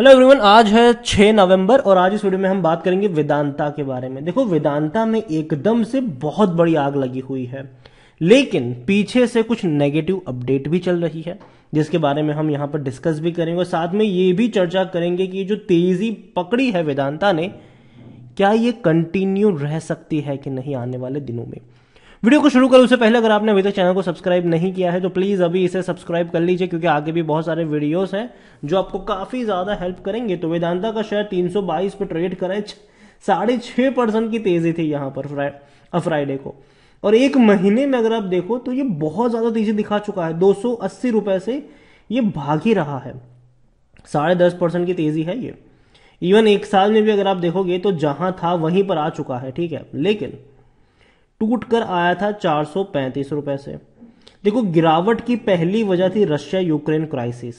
Hello everyone आज है 6 नवंबर और आज इस वीडियो में हम बात करेंगे वेदांता के बारे में देखो वेदांता में एकदम से बहुत बड़ी आग लगी हुई है लेकिन पीछे से कुछ नेगेटिव अपडेट भी चल रही है जिसके बारे में हम यहां पर डिस्कस भी करेंगे और साथ में ये भी चर्चा करेंगे कि जो तेजी पकड़ी है वेदांता ने क्या ये कंटिन्यू रह सकती है कि नहीं आने वाले दिनों में वीडियो को शुरू करो उससे पहले अगर आपने अभी तक चैनल को सब्सक्राइब नहीं किया है तो प्लीज़ अभी इसे सब्सक्राइब कर लीजिए क्योंकि आगे भी बहुत सारे वीडियोस हैं जो आपको काफ़ी ज़्यादा हेल्प करेंगे तो वेदांता का शेयर 322 पे ट्रेड करें साढ़े छह परसेंट की तेज़ी थी यहाँ पर फ्राइडे फ्राइडे को और एक महीने में अगर आप देखो तो ये बहुत ज़्यादा तेज़ी दिखा चुका है दो रुपए से ये भाग ही रहा है साढ़े दस परसेंट की तेज़ी है ये इवन एक साल में भी अगर आप देखोगे तो जहां था वहीं पर आ चुका है ठीक है लेकिन टूट कर आया था चार सौ पैंतीस रुपए से देखो गिरावट की पहली वजह थी रशिया यूक्रेन क्राइसिस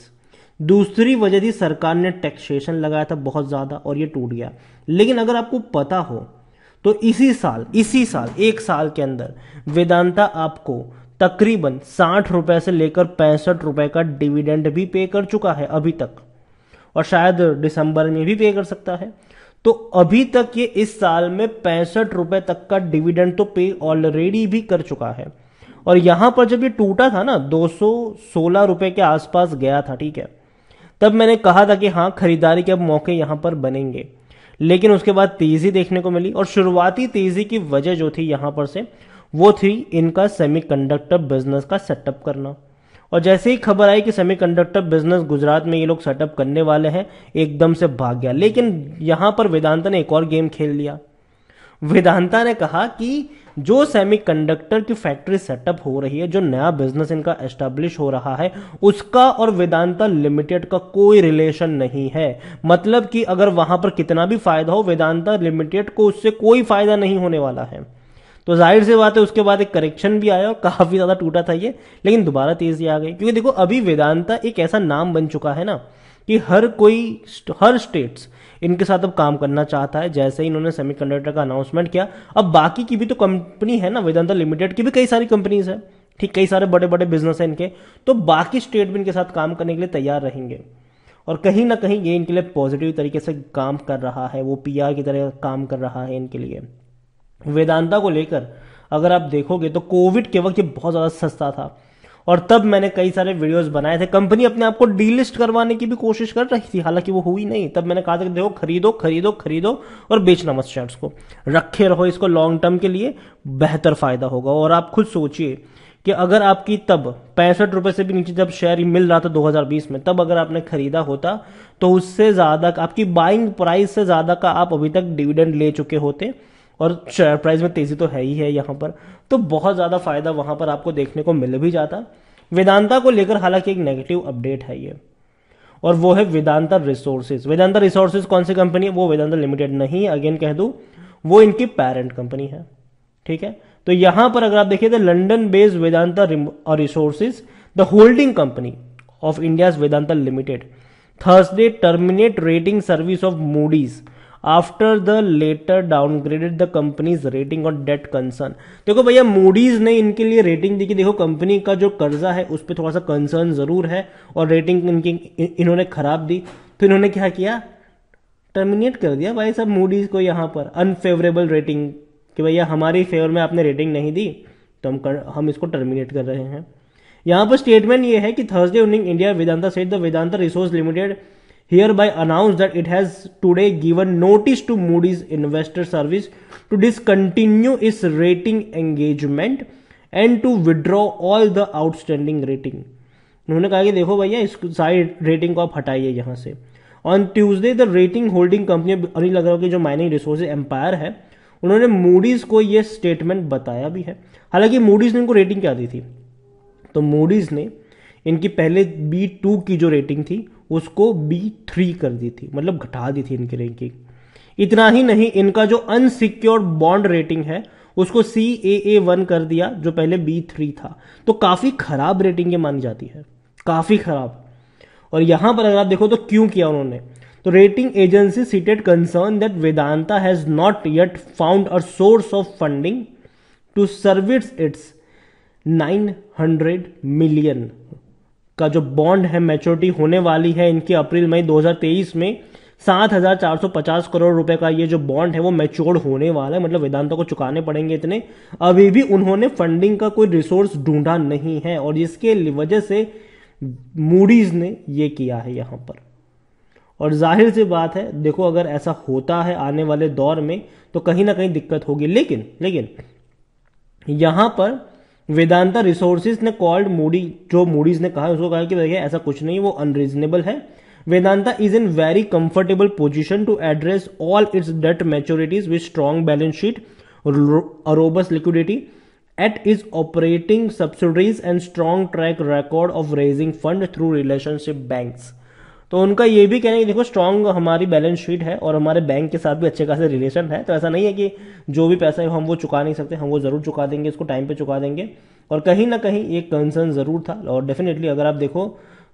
दूसरी वजह थी सरकार ने टैक्सेशन लगाया था बहुत ज़्यादा और ये टूट गया लेकिन अगर आपको पता हो तो इसी साल इसी साल एक साल के अंदर वेदांता आपको तकरीबन साठ रुपए से लेकर पैंसठ रुपए का डिविडेंड भी पे कर चुका है अभी तक और शायद दिसंबर में भी पे कर सकता है तो अभी तक ये इस साल में पैंसठ रुपए तक का डिविडेंड तो पे ऑलरेडी भी कर चुका है और यहां पर जब ये टूटा था ना दो सौ के आसपास गया था ठीक है तब मैंने कहा था कि हाँ खरीदारी के अब मौके यहां पर बनेंगे लेकिन उसके बाद तेजी देखने को मिली और शुरुआती तेजी की वजह जो थी यहां पर से वो थी इनका सेमीकंडक्टर बिजनेस का सेटअप करना और जैसे ही खबर आई कि सेमीकंडक्टर बिजनेस गुजरात में ये लोग सेटअप करने वाले हैं एकदम से भाग गया लेकिन यहां पर वेदांता ने एक और गेम खेल लिया वेदांता ने कहा कि जो सेमीकंडक्टर की फैक्ट्री सेटअप हो रही है जो नया बिजनेस इनका एस्टेब्लिश हो रहा है उसका और वेदांता लिमिटेड का कोई रिलेशन नहीं है मतलब कि अगर वहां पर कितना भी फायदा हो वेदांता लिमिटेड को उससे कोई फायदा नहीं होने वाला है तो जाहिर सी बात है उसके बाद एक करेक्शन भी आया और काफी ज्यादा टूटा था ये लेकिन दोबारा तेजी आ गई क्योंकि देखो अभी वेदांता एक ऐसा नाम बन चुका है ना कि हर कोई हर स्टेट्स इनके साथ अब काम करना चाहता है जैसे ही इन्होंने सेमीकंडक्टर का अनाउंसमेंट किया अब बाकी की भी तो कंपनी है ना वेदांता लिमिटेड की भी कई सारी कंपनीज है ठीक कई सारे बड़े बड़े बिजनेस हैं इनके तो बाकी स्टेट भी इनके साथ काम करने के लिए तैयार रहेंगे और कहीं ना कहीं ये इनके लिए पॉजिटिव तरीके से काम कर रहा है वो पीआर की तरह काम कर रहा है इनके लिए वेदांता को लेकर अगर आप देखोगे तो कोविड के वक्त ये बहुत ज़्यादा सस्ता था और तब मैंने कई सारे वीडियोस बनाए थे कंपनी अपने आप को डीलिस्ट करवाने की भी कोशिश कर रही थी हालांकि वो हुई नहीं तब मैंने कहा था कि देखो खरीदो खरीदो खरीदो और बेचना मत शेयर्स को रखे रहो इसको लॉन्ग टर्म के लिए बेहतर फायदा होगा और आप खुद सोचिए कि अगर आपकी तब पैंसठ रुपए से भी नीचे जब शेयर मिल रहा था 2020 में तब अगर आपने खरीदा होता तो उससे ज़्यादा आपकी बाइंग प्राइस से ज़्यादा का आप अभी तक डिविडेंड ले चुके होते और शेयर प्राइस में तेजी तो है ही है यहाँ पर तो बहुत ज़्यादा फायदा वहां पर आपको देखने को मिल भी जाता वेदांता को लेकर हालांकि एक नेगेटिव अपडेट है ये और वो है वेदांता रिसोर्सेज वेदांता रिसोर्सेज कौन सी कंपनी है वो वेदांता लिमिटेड नहीं अगेन कह दू वो इनकी पेरेंट कंपनी है ठीक है तो यहां पर अगर आप देखिए तो London based Vedanta resources the holding company of India Vedanta limited Thursday terminate rating service of Moody's after the letter downgraded the company's rating on debt concern देखो भैया मूडीज ने इनके लिए रेटिंग दी कि देखो कंपनी का जो कर्जा है उस पर थोड़ा सा कंसर्न जरूर है और रेटिंग इनकी इन्होंने खराब दी फिर इन्होंने क्या किया टर्मिनेट कर दिया भाई सब मूडीज को यहाँ पर अनफेवरेबल रेटिंग कि भैया हमारी फेवर में आपने रेटिंग नहीं दी तो हम कर, हम इसको टर्मिनेट कर रहे हैं यहाँ पर स्टेटमेंट ये है कि Thursday evening India Vedanta set the Vedanta resource limited hereby announced that it has today given notice to Moody's Investor Service to discontinue its rating engagement and to withdraw all the outstanding rating. उन्होंने कहा कि देखो भैया इस सारी rating को आप हटाइए यहाँ से on Tuesday the rating holding company Anil Agarwal की जो माइनिंग रिसोर्स एम्पायर है उन्होंने मूडीज को ये स्टेटमेंट बताया भी है हालांकि मूडीज ने इनको रेटिंग क्या दी थी तो मूडीज ने इनकी पहले बी टू की जो रेटिंग थी उसको बी थ्री कर दी थी मतलब घटा दी थी इनकी रैंकिंग इतना ही नहीं इनका जो अनसिक्योर बॉन्ड रेटिंग है उसको सी ए ए वन कर दिया जो पहले बी थ्री था तो काफ़ी ख़राब रेटिंग ये मानी जाती है काफ़ी ख़राब और यहां पर अगर आप देखो तो क्यों किया उन्होंने तो rating agency cited concern that Vedanta has not yet found a source of funding to service its 900 million का जो बॉन्ड है मैच्योरिटी होने वाली है इनकी अप्रैल मई 2023 में सात हज़ार चार सौ पचास करोड़ रुपए का ये जो बॉन्ड है वो मैच्योर होने वाला है मतलब वेदांता को चुकाने पड़ेंगे इतने अभी भी उन्होंने फंडिंग का कोई रिसोर्स ढूंढा नहीं है और इसके वजह से मूडीज ने ये किया है यहां पर और जाहिर सी बात है देखो अगर ऐसा होता है आने वाले दौर में तो कहीं ना कहीं दिक्कत होगी लेकिन लेकिन यहां पर वेदांता रिसोर्सिस ने कॉल्ड मूडी जो मूडीज ने कहा उसको कहा कि भैया ऐसा कुछ नहीं वो अनरीजनेबल है Vedanta is in very comfortable position to address all its debt maturities with strong balance sheet a robust liquidity at its operating subsidiaries and strong track record of raising fund through relationship banks तो उनका ये भी कहना है कि देखो strong हमारी balance sheet है और हमारे बैंक के साथ भी अच्छे खासे रिलेशन है तो ऐसा नहीं है कि जो भी पैसा है हम वो चुका नहीं सकते हम वो ज़रूर चुका देंगे इसको टाइम पे चुका देंगे और कहीं ना कहीं एक कंसर्न ज़रूर था और डेफिनेटली अगर आप देखो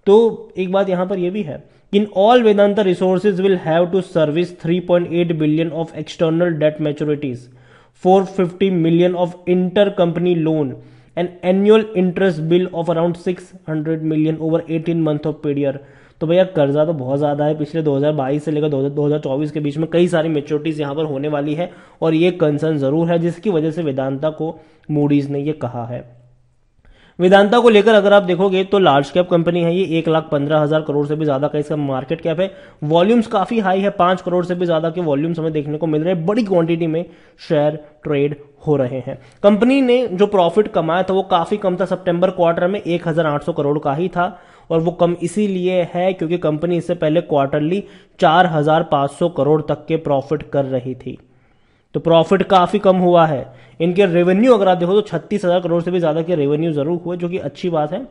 तो एक बात यहाँ पर यह भी है in all Vedanta resources will have to service 3.8 billion of external debt million 450 inter company loan and an interest bill of around six 600 million over 18 month of period तो भैया कर्जा तो बहुत ज़्यादा है पिछले 2022 से लेकर 2024 के बीच में कई सारी मेच्योरिटीज़ यहां पर होने वाली है और ये कंसर्न ज़रूर है जिसकी वजह से वेदांता को मूडीज़ ने ये कहा है वेदांता को लेकर अगर आप देखोगे तो लार्ज कैप कंपनी है ये एक लाख पंद्रह हजार करोड़ से भी ज्यादा का इसका मार्केट कैप है वॉल्यूम्स काफी हाई है पांच करोड़ से भी ज्यादा के वॉल्यूम्स हमें देखने को मिल रहे हैं बड़ी क्वांटिटी में शेयर ट्रेड हो रहे हैं कंपनी ने जो प्रॉफिट कमाया था वो काफी कम था सितंबर क्वार्टर में एक करोड़ का ही था और वो कम इसीलिए है क्योंकि कंपनी इससे पहले क्वार्टरली 4,500 करोड़ तक के प्रॉफिट कर रही थी तो प्रॉफिट काफ़ी कम हुआ है इनके रेवेन्यू अगर आप देखो तो छत्तीस हज़ार करोड़ से भी ज़्यादा के रेवेन्यू ज़रूर हुए जो कि अच्छी बात है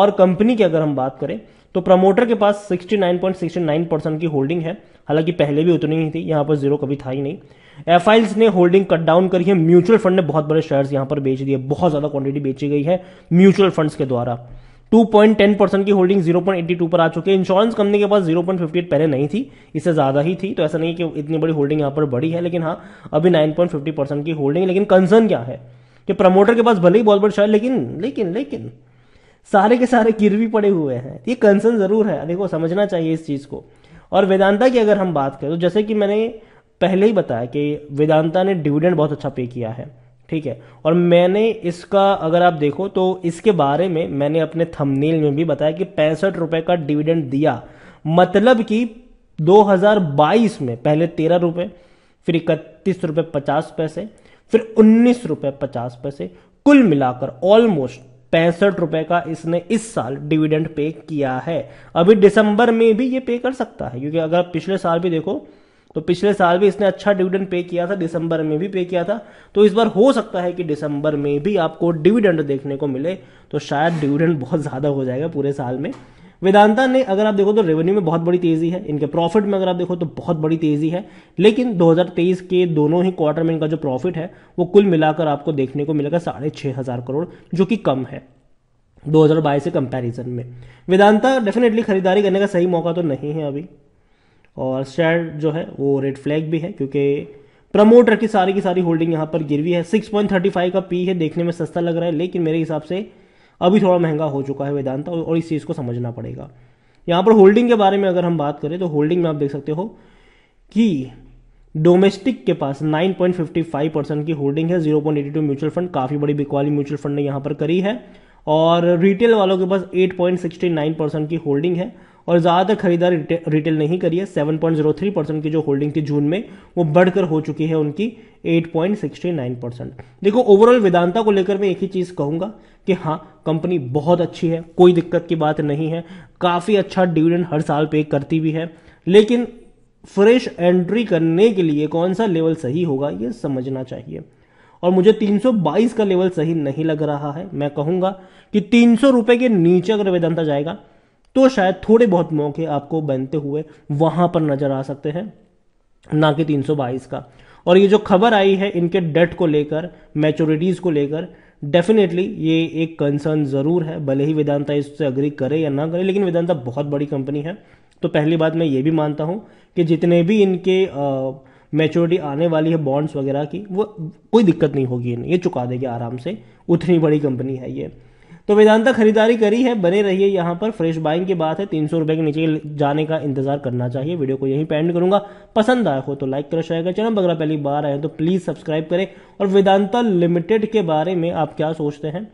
और कंपनी की अगर हम बात करें तो प्रमोटर के पास 69.69 परसेंट की होल्डिंग है हालांकि पहले भी उतनी ही थी यहाँ पर जीरो कभी था ही नहीं एफ ने होल्डिंग कट डाउन करी है म्यूचुअल फंड ने बहुत बड़े शेयर्स यहाँ पर बेच दिए बहुत ज़्यादा क्वांटिटी बेची गई है म्यूचुअल फंड्स के द्वारा 2.10 परसेंट की होल्डिंग 0.82 पर आ चुकी है इंश्योरेंस कंपनी के पास 0.58 पहले नहीं थी इससे ज़्यादा ही थी तो ऐसा नहीं कि इतनी बड़ी होल्डिंग यहाँ पर बढ़ी है लेकिन हाँ अभी 9.50 परसेंट की होल्डिंग लेकिन कंसर्न क्या है कि प्रमोटर के पास भले ही बहुत बड़ी शायद लेकिन लेकिन लेकिन सारे के सारे गिरवी पड़े हुए हैं ये कंसर्न ज़रूर है देखो समझना चाहिए इस चीज़ को और वेदांता की अगर हम बात करें तो जैसे कि मैंने पहले ही बताया कि वेदांता ने डिविडेंड बहुत अच्छा पे किया है ठीक है और मैंने इसका अगर आप देखो तो इसके बारे में मैंने अपने थंबनेल में भी बताया कि पैंसठ रुपए का डिविडेंड दिया मतलब कि 2022 में पहले तेरह रुपए फिर इकतीस रुपए पचास पैसे फिर उन्नीस रुपए पचास पैसे कुल मिलाकर ऑलमोस्ट पैंसठ रुपए का इसने इस साल डिविडेंड पे किया है अभी दिसंबर में भी ये पे कर सकता है क्योंकि अगर पिछले साल भी देखो तो पिछले साल भी इसने अच्छा डिविडेंड पे किया था दिसंबर में भी पे किया था तो इस बार हो सकता है कि दिसंबर में भी आपको डिविडेंड देखने को मिले तो शायद डिविडेंड बहुत ज़्यादा हो जाएगा पूरे साल में वेदांता ने अगर आप देखो तो रेवेन्यू में बहुत बड़ी तेजी है इनके प्रॉफिट में अगर आप देखो तो बहुत बड़ी तेजी है लेकिन 2023 के दोनों ही क्वार्टर में इनका जो प्रॉफिट है वो कुल मिलाकर आपको देखने को मिलेगा साढ़े छः हज़ार करोड़ जो कि कम है 2022 से कंपैरिजन में वेदांता डेफिनेटली खरीदारी करने का सही मौका तो नहीं है अभी और शेयर जो है वो रेड फ्लैग भी है क्योंकि प्रमोटर की सारी की सारी होल्डिंग यहाँ पर गिरवी है 6.35 का पी है देखने में सस्ता लग रहा है लेकिन मेरे हिसाब से अभी थोड़ा महंगा हो चुका है वेदांता और इस चीज़ को समझना पड़ेगा यहाँ पर होल्डिंग के बारे में अगर हम बात करें तो होल्डिंग में आप देख सकते हो कि डोमेस्टिक के पास 9.55 परसेंट की होल्डिंग है 0.82 म्यूचुअल फंड काफ़ी बड़ी बिकवाली म्यूचुअल फंड ने यहाँ पर करी है और रिटेल वालों के पास 8.69 परसेंट की होल्डिंग है और ज़्यादातर खरीदार रिटे, रिटेल नहीं करी है थ्री परसेंट की जो होल्डिंग थी जून में वो बढ़कर हो चुकी है उनकी eight point sixty nine percent देखो ओवरऑल वेदांता को लेकर मैं एक ही चीज़ कहूंगा कि हाँ कंपनी बहुत अच्छी है कोई दिक्कत की बात नहीं है काफ़ी अच्छा डिविडेंड हर साल पे करती भी है लेकिन फ्रेश एंट्री करने के लिए कौन सा लेवल सही होगा ये समझना चाहिए और मुझे 322 का लेवल सही नहीं लग रहा है मैं कहूंगा कि तीन सौ के नीचे अगर वेदांता जाएगा तो शायद थोड़े बहुत मौके आपको बनते हुए वहां पर नजर आ सकते हैं ना कि 322 का और ये जो खबर आई है इनके डेट को लेकर मैच्योरिटीज को लेकर डेफिनेटली ये एक कंसर्न जरूर है भले ही वेदांता इससे अग्री करे या ना करे लेकिन वेदांता बहुत बड़ी कंपनी है तो पहली बात मैं ये भी मानता हूँ कि जितने भी इनके मेच्योरिटी आने वाली है बॉन्ड्स वगैरह की वो कोई दिक्कत नहीं होगी ये चुका देगी आराम से उतनी बड़ी कंपनी है ये तो वेदांता खरीदारी करी है बने रहिए यहाँ पर फ्रेश बाइंग की बात है तीन सौ रुपए के नीचे जाने का इंतजार करना चाहिए वीडियो को यहीं पेंड करूंगा पसंद आया हो तो लाइक करो शेयर करें चैनल अगर पहली बार आए तो प्लीज़ सब्सक्राइब करें और वेदांता लिमिटेड के बारे में आप क्या सोचते हैं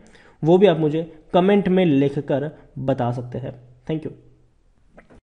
वो भी आप मुझे कमेंट में लिख कर बता सकते हैं थैंक यू